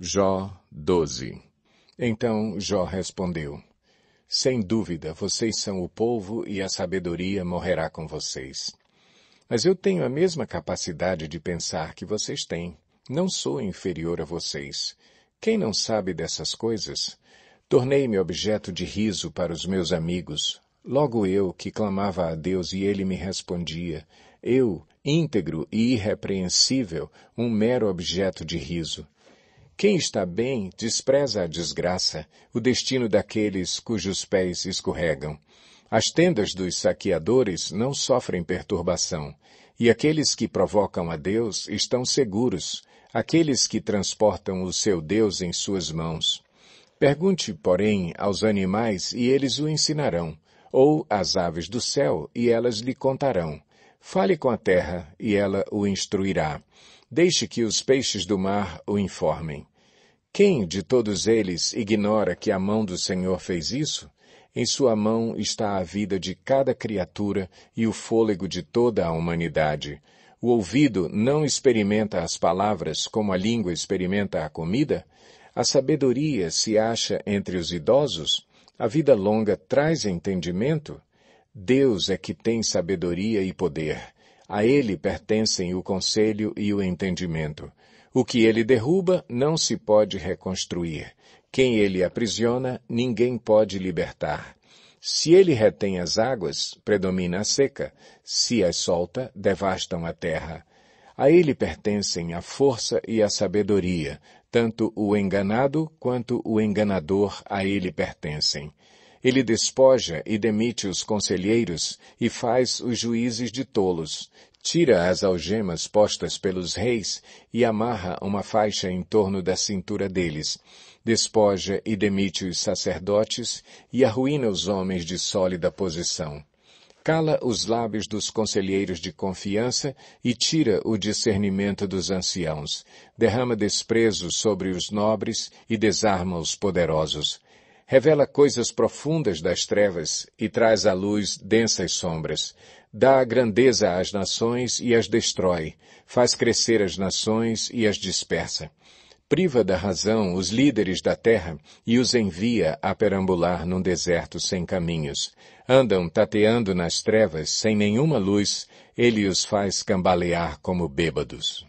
Jó 12 Então Jó respondeu, Sem dúvida, vocês são o povo e a sabedoria morrerá com vocês. Mas eu tenho a mesma capacidade de pensar que vocês têm. Não sou inferior a vocês. Quem não sabe dessas coisas? Tornei-me objeto de riso para os meus amigos. Logo eu, que clamava a Deus e ele me respondia, eu, íntegro e irrepreensível, um mero objeto de riso. Quem está bem despreza a desgraça, o destino daqueles cujos pés escorregam. As tendas dos saqueadores não sofrem perturbação, e aqueles que provocam a Deus estão seguros, aqueles que transportam o seu Deus em suas mãos. Pergunte, porém, aos animais e eles o ensinarão, ou às aves do céu e elas lhe contarão. Fale com a terra e ela o instruirá. Deixe que os peixes do mar o informem. Quem de todos eles ignora que a mão do Senhor fez isso? Em sua mão está a vida de cada criatura e o fôlego de toda a humanidade. O ouvido não experimenta as palavras como a língua experimenta a comida? A sabedoria se acha entre os idosos? A vida longa traz entendimento? Deus é que tem sabedoria e poder. A ele pertencem o conselho e o entendimento. O que ele derruba não se pode reconstruir. Quem ele aprisiona, ninguém pode libertar. Se ele retém as águas, predomina a seca. Se as solta, devastam a terra. A ele pertencem a força e a sabedoria. Tanto o enganado quanto o enganador a ele pertencem. Ele despoja e demite os conselheiros e faz os juízes de tolos. Tira as algemas postas pelos reis e amarra uma faixa em torno da cintura deles. Despoja e demite os sacerdotes e arruína os homens de sólida posição cala os lábios dos conselheiros de confiança e tira o discernimento dos anciãos. Derrama desprezo sobre os nobres e desarma os poderosos revela coisas profundas das trevas e traz à luz densas sombras. Dá grandeza às nações e as destrói, faz crescer as nações e as dispersa. Priva da razão os líderes da terra e os envia a perambular num deserto sem caminhos. Andam tateando nas trevas sem nenhuma luz, ele os faz cambalear como bêbados.